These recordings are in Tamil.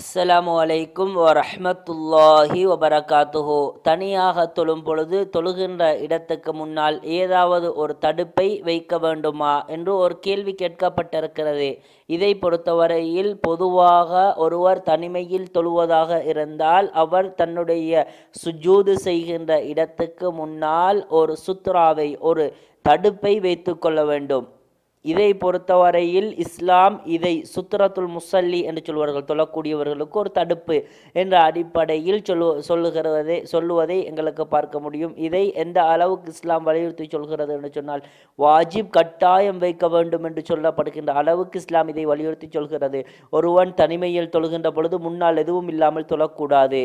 அஸ்ஸலாமு அலைக்கும் வரஹமத்துல்லாஹி வபரகாத்துஹோ தனியாக தொழும் பொழுது தொழுகின்ற இடத்துக்கு முன்னால் ஏதாவது ஒரு தடுப்பை வைக்க வேண்டுமா என்று ஒரு கேள்வி கேட்கப்பட்டிருக்கிறது இதை பொறுத்தவரையில் பொதுவாக ஒருவர் தனிமையில் தொழுவதாக இருந்தால் அவர் தன்னுடைய சுஜூது செய்கின்ற இடத்துக்கு முன்னால் ஒரு சுத்ராவை ஒரு தடுப்பை வைத்து கொள்ள வேண்டும் இதை பொறுத்தவரையில் இஸ்லாம் இதை சுத்ரத்துல் முசல்லி என்று சொல்வார்கள் தொழக்கூடியவர்களுக்கு ஒரு தடுப்பு என்ற அடிப்படையில் சொல்லு சொல்லுகிறதை சொல்லுவதை எங்களுக்கு பார்க்க முடியும் இதை எந்த அளவுக்கு இஸ்லாம் வலியுறுத்தி சொல்கிறது என்று சொன்னால் வாஜிப் கட்டாயம் வைக்க வேண்டும் என்று சொல்லப்படுகின்ற அளவுக்கு இஸ்லாம் இதை வலியுறுத்தி சொல்கிறது ஒருவன் தனிமையில் தொழுகின்ற பொழுது முன்னால் எதுவும் இல்லாமல் தொழக்கூடாது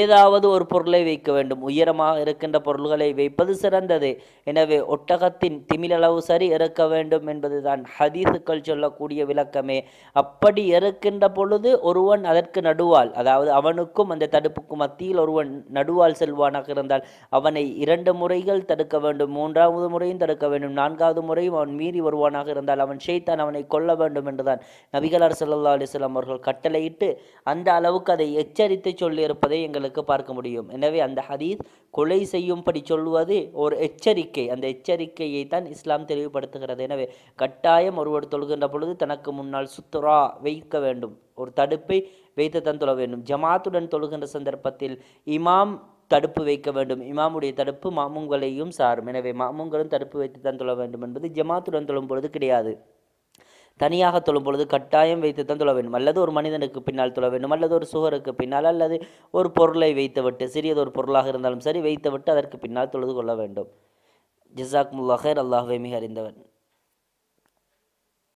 ஏதாவது ஒரு பொருளை வைக்க வேண்டும் உயரமாக இருக்கின்ற பொருள்களை வைப்பது சிறந்தது எனவே ஒட்டகத்தின் திமிழளவு சரி இருக்க வேண்டும் என்பதுதான் ஹதீசுக்கள் சொல்லக்கூடிய விளக்கமே அப்படி இருக்கின்ற பொழுது ஒருவன் அதற்கு நடுவால் அதாவது அவனுக்கும் அந்த தடுப்புக்கும் மத்தியில் ஒருவன் நடுவால் செல்வானாக இருந்தால் அவனை இரண்டு முறைகள் தடுக்க வேண்டும் மூன்றாவது முறையும் தடுக்க வேண்டும் நான்காவது முறையும் அவன் மீறி வருவானாக இருந்தால் அவன் செய்தான் அவனை கொல்ல வேண்டும் என்றுதான் நபிகளார் சல்லா அலிஸ்லாம் அவர்கள் கட்டளையிட்டு அந்த அளவுக்கு அதை எச்சரித்து சொல்லியிருப்பதை விஷயங்களுக்கு பார்க்க முடியும் எனவே அந்த ஹதீஸ் கொலை செய்யும்படி சொல்வது ஒரு எச்சரிக்கை அந்த எச்சரிக்கையை தான் இஸ்லாம் தெளிவுபடுத்துகிறது எனவே கட்டாயம் ஒருவர் தொழுகின்ற பொழுது தனக்கு முன்னால் சுத்துரா வைக்க வேண்டும் ஒரு தடுப்பை வைத்து தான் தொழ வேண்டும் ஜமாத்துடன் தொழுகின்ற சந்தர்ப்பத்தில் இமாம் தடுப்பு வைக்க வேண்டும் இமாமுடைய தடுப்பு மாமுங்களையும் சாரும் எனவே மாமுங்களும் தடுப்பு வைத்து தான் தொழ வேண்டும் என்பது ஜமாத்துடன் தொழும் பொழுது கிடையாது தனியாக தொழும் பொழுது கட்டாயம் வைத்து தான் தொழ வேண்டும் அல்லது ஒரு மனிதனுக்கு பின்னால் தொழ வேண்டும் அல்லது ஒரு சுகருக்கு பின்னால் அல்லது ஒரு பொருளை வைத்துவிட்டு சிறியது ஒரு பொருளாக இருந்தாலும் சரி வைத்துவிட்டு அதற்கு பின்னால் தொழுது கொள்ள வேண்டும் ஜிசாக் முல்லாஹர் அல்லாஹுவை மிக அறிந்தவன்